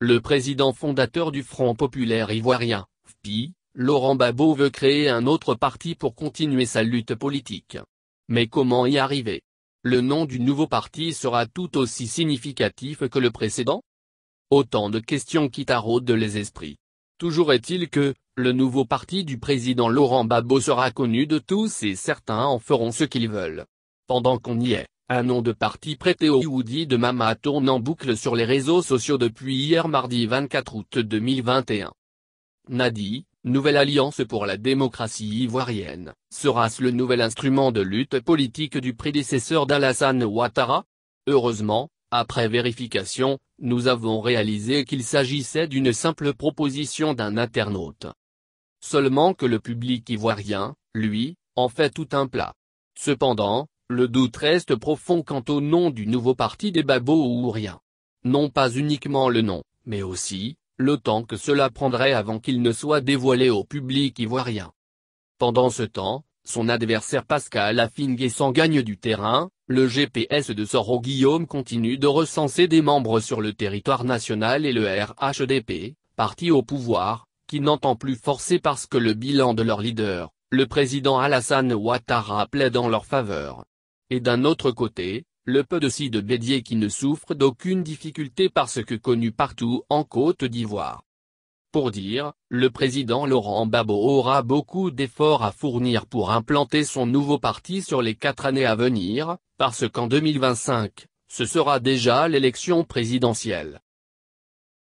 Le président fondateur du Front populaire ivoirien, FPI, Laurent Babo, veut créer un autre parti pour continuer sa lutte politique. Mais comment y arriver Le nom du nouveau parti sera tout aussi significatif que le précédent Autant de questions qui taraudent les esprits. Toujours est-il que, le nouveau parti du président Laurent Babot sera connu de tous et certains en feront ce qu'ils veulent. Pendant qu'on y est, un nom de parti prêté au Woody de Mama tourne en boucle sur les réseaux sociaux depuis hier mardi 24 août 2021. Nadi, Nouvelle Alliance pour la démocratie ivoirienne, sera-ce le nouvel instrument de lutte politique du prédécesseur d'Alassane Ouattara Heureusement, après vérification, nous avons réalisé qu'il s'agissait d'une simple proposition d'un internaute. Seulement que le public ivoirien, lui, en fait tout un plat. Cependant, le doute reste profond quant au nom du nouveau parti des Babos ou rien. Non pas uniquement le nom, mais aussi, le temps que cela prendrait avant qu'il ne soit dévoilé au public ivoirien. Pendant ce temps, son adversaire Pascal Affingue s'en gagne du terrain, le GPS de Soro Guillaume continue de recenser des membres sur le territoire national et le RHDP, parti au pouvoir, qui n'entend plus forcer parce que le bilan de leur leader, le président Alassane Ouattara plaide en leur faveur et d'un autre côté, le peu de si de bédier qui ne souffre d'aucune difficulté parce que connu partout en Côte d'Ivoire. Pour dire, le président Laurent Babot aura beaucoup d'efforts à fournir pour implanter son nouveau parti sur les quatre années à venir, parce qu'en 2025, ce sera déjà l'élection présidentielle.